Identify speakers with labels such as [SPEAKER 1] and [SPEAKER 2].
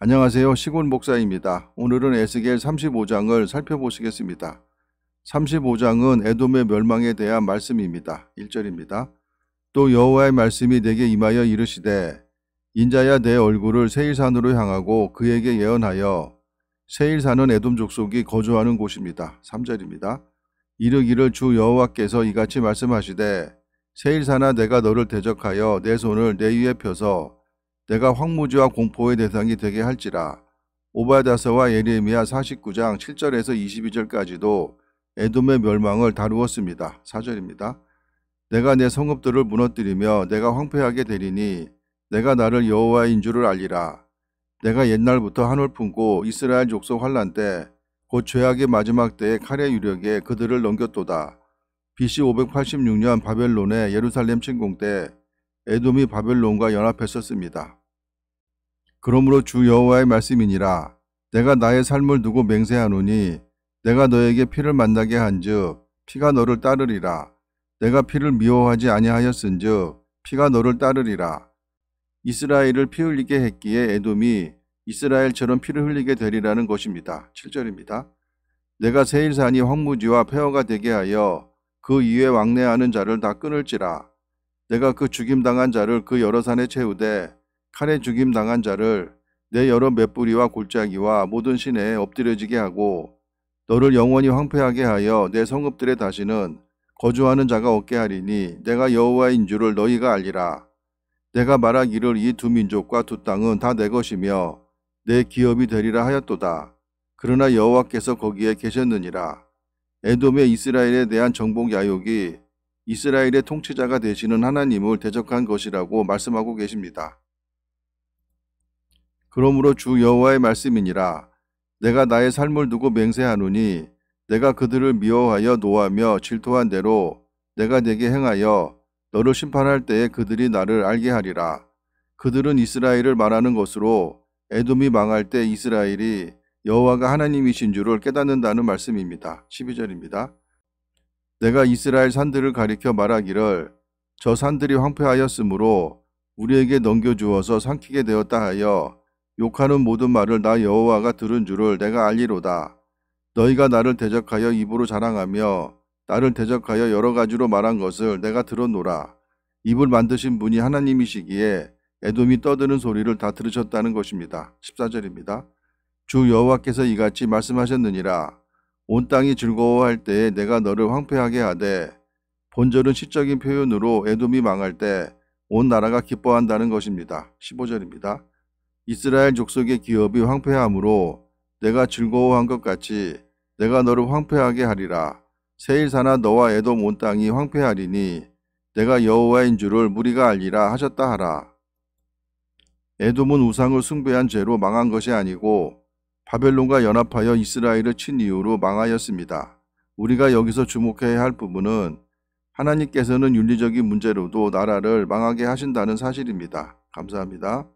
[SPEAKER 1] 안녕하세요. 시골 목사입니다. 오늘은 에스겔 35장을 살펴보시겠습니다. 35장은 에돔의 멸망에 대한 말씀입니다. 1절입니다. 또 여호와의 말씀이 내게 임하여 이르시되 인자야 내 얼굴을 세일산으로 향하고 그에게 예언하여 세일산은 에돔 족속이 거주하는 곳입니다. 3절입니다. 이르기를 주 여호와께서 이같이 말씀하시되 세일산아 내가 너를 대적하여 내 손을 내 위에 펴서 내가 황무지와 공포의 대상이 되게 할지라. 오바다서와 예레미야 49장 7절에서 22절까지도 에돔의 멸망을 다루었습니다. 4절입니다. 내가 내 성읍들을 무너뜨리며 내가 황폐하게 되리니 내가 나를 여호와인 줄을 알리라. 내가 옛날부터 한올 품고 이스라엘 족속 환란 때 곧 죄악의 마지막 때에 칼의 유력에 그들을 넘겼도다. BC 586년 바벨론의 예루살렘 침공 때 에돔이 바벨론과 연합했었습니다. 그러므로 주 여호와의 말씀이니라 내가 나의 삶을 두고 맹세하노니 내가 너에게 피를 만나게 한즉 피가 너를 따르리라 내가 피를 미워하지 아니하였은즉 피가 너를 따르리라 이스라엘을 피 흘리게 했기에 에돔이 이스라엘처럼 피를 흘리게 되리라는 것입니다. 7절입니다. 내가 세일산이 황무지와 폐허가 되게 하여 그 이외 왕래하는 자를 다 끊을지라 내가 그 죽임당한 자를 그 여러 산에 채우되 칼에 죽임 당한 자를 내 여러 맷뿌리와 골짜기와 모든 신에 엎드려지게 하고 너를 영원히 황폐하게 하여 내 성읍들에 다시는 거주하는 자가 없게 하리니 내가 여호와인 줄을 너희가 알리라. 내가 말하기를 이 두 민족과 두 땅은 다 내 것이며 내 기업이 되리라 하였도다. 그러나 여호와께서 거기에 계셨느니라. 에돔의 이스라엘에 대한 정복 야욕이 이스라엘의 통치자가 되시는 하나님을 대적한 것이라고 말씀하고 계십니다. 그러므로 주 여호와의 말씀이니라 내가 나의 삶을 두고 맹세하노니 내가 그들을 미워하여 노하며 질투한 대로 내가 내게 행하여 너를 심판할 때에 그들이 나를 알게 하리라. 그들은 이스라엘을 말하는 것으로 에돔이 망할 때 이스라엘이 여호와가 하나님이신 줄을 깨닫는다는 말씀입니다. 12절입니다. 내가 이스라엘 산들을 가리켜 말하기를 저 산들이 황폐하였으므로 우리에게 넘겨주어서 삼키게 되었다 하여 욕하는 모든 말을 나 여호와가 들은 줄을 내가 알리로다. 너희가 나를 대적하여 입으로 자랑하며 나를 대적하여 여러 가지로 말한 것을 내가 들었노라. 입을 만드신 분이 하나님이시기에 애돔이 떠드는 소리를 다 들으셨다는 것입니다. 14절입니다. 주 여호와께서 이같이 말씀하셨느니라. 온 땅이 즐거워할 때에 내가 너를 황폐하게 하되 본절은 시적인 표현으로 애돔이 망할 때 온 나라가 기뻐한다는 것입니다. 15절입니다. 이스라엘 족속의 기업이 황폐함으로 내가 즐거워한 것 같이 내가 너를 황폐하게 하리라. 세일사나 너와 에돔 온 땅이 황폐하리니 내가 여호와인 줄을 무리가 알리라 하셨다 하라. 에돔은 우상을 숭배한 죄로 망한 것이 아니고 바벨론과 연합하여 이스라엘을 친이후로 망하였습니다. 우리가 여기서 주목해야 할 부분은 하나님께서는 윤리적인 문제로도 나라를 망하게 하신다는 사실입니다. 감사합니다.